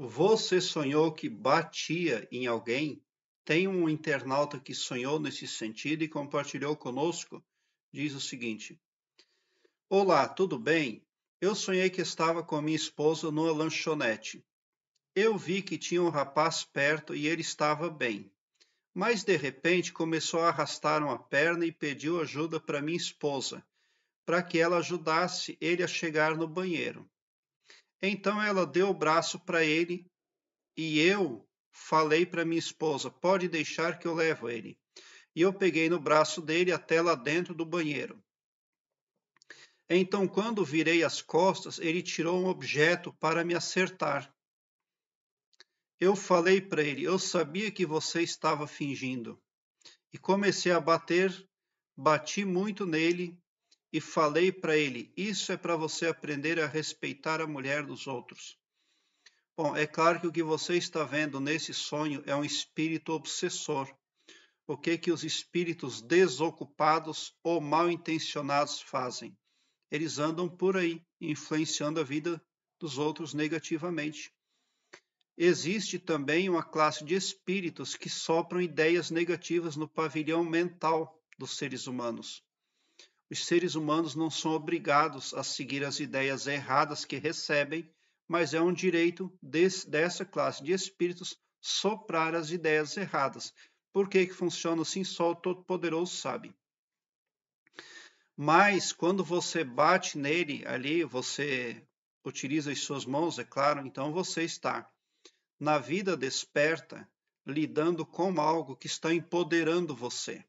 Você sonhou que batia em alguém? Tem um internauta que sonhou nesse sentido e compartilhou conosco. Diz o seguinte: Olá, tudo bem? Eu sonhei que estava com minha esposa numa lanchonete. Eu vi que tinha um rapaz perto e ele estava bem. Mas de repente começou a arrastar uma perna e pediu ajuda para minha esposa, para que ela ajudasse ele a chegar no banheiro. Então ela deu o braço para ele e eu falei para minha esposa: pode deixar que eu levo ele. E eu peguei no braço dele até lá dentro do banheiro. Então, quando virei as costas, ele tirou um objeto para me acertar. Eu falei para ele: Eu sabia que você estava fingindo. E comecei a bater, bati muito nele e falei para ele: Isso é para você aprender a respeitar a mulher dos outros. Bom, é claro que o que você está vendo nesse sonho é um espírito obsessor. O que que os espíritos desocupados ou mal intencionados fazem? Eles andam por aí, influenciando a vida dos outros negativamente. Existe também uma classe de espíritos que sopram ideias negativas no pavilhão mental dos seres humanos os seres humanos não são obrigados a seguir as ideias erradas que recebem, mas é um direito desse, dessa classe de espíritos soprar as ideias erradas. Por que, que funciona assim? Só o Todo-Poderoso sabe. Mas quando você bate nele ali, você utiliza as suas mãos, é claro, então você está na vida desperta lidando com algo que está empoderando você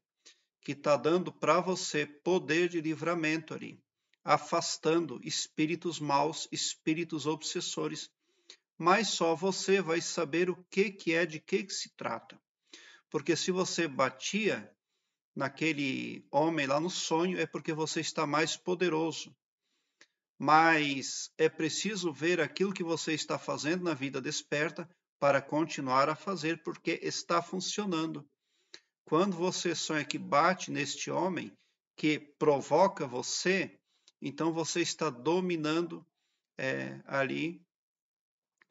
que está dando para você poder de livramento ali, afastando espíritos maus, espíritos obsessores. Mas só você vai saber o que, que é, de que, que se trata. Porque se você batia naquele homem lá no sonho, é porque você está mais poderoso. Mas é preciso ver aquilo que você está fazendo na vida desperta para continuar a fazer, porque está funcionando. Quando você sonha que bate neste homem que provoca você, então você está dominando é, ali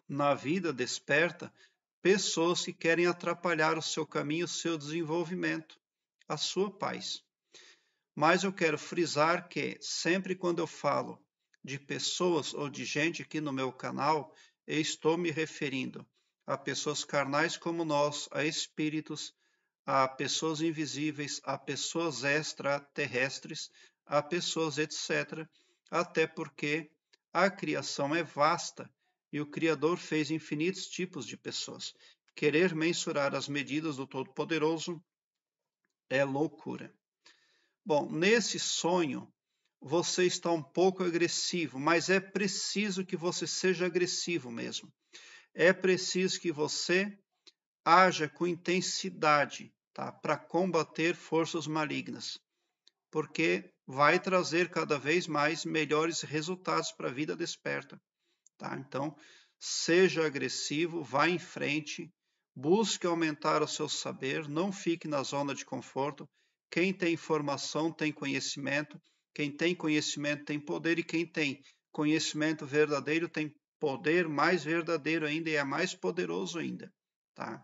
na vida desperta pessoas que querem atrapalhar o seu caminho, o seu desenvolvimento, a sua paz. Mas eu quero frisar que sempre quando eu falo de pessoas ou de gente aqui no meu canal, eu estou me referindo a pessoas carnais como nós, a espíritos, a pessoas invisíveis, a pessoas extraterrestres, a pessoas etc., até porque a criação é vasta e o Criador fez infinitos tipos de pessoas. Querer mensurar as medidas do Todo-Poderoso é loucura. Bom, nesse sonho, você está um pouco agressivo, mas é preciso que você seja agressivo mesmo. É preciso que você haja com intensidade tá? para combater forças malignas, porque vai trazer cada vez mais melhores resultados para a vida desperta. Tá? Então, seja agressivo, vá em frente, busque aumentar o seu saber, não fique na zona de conforto. Quem tem informação tem conhecimento, quem tem conhecimento tem poder e quem tem conhecimento verdadeiro tem poder mais verdadeiro ainda e é mais poderoso ainda. Tá?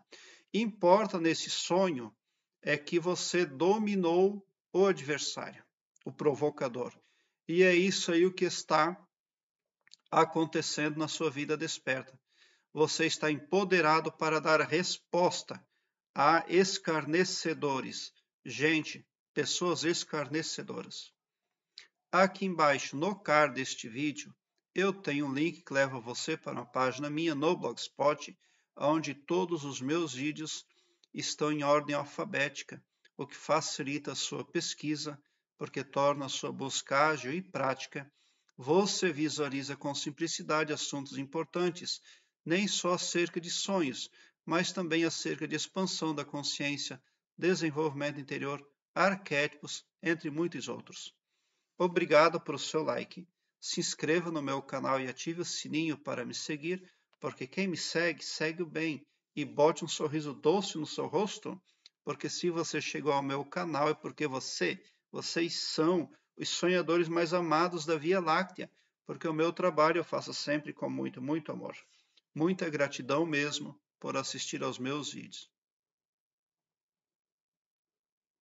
Importa nesse sonho é que você dominou o adversário, o provocador. E é isso aí o que está acontecendo na sua vida desperta. Você está empoderado para dar resposta a escarnecedores. Gente, pessoas escarnecedoras. Aqui embaixo, no card deste vídeo, eu tenho um link que leva você para uma página minha no Blogspot, onde todos os meus vídeos estão em ordem alfabética, o que facilita a sua pesquisa, porque torna a sua busca ágil e prática. Você visualiza com simplicidade assuntos importantes, nem só acerca de sonhos, mas também acerca de expansão da consciência, desenvolvimento interior, arquétipos, entre muitos outros. Obrigado pelo seu like. Se inscreva no meu canal e ative o sininho para me seguir porque quem me segue, segue o bem, e bote um sorriso doce no seu rosto, porque se você chegou ao meu canal é porque você, vocês são os sonhadores mais amados da Via Láctea, porque o meu trabalho eu faço sempre com muito, muito amor. Muita gratidão mesmo por assistir aos meus vídeos.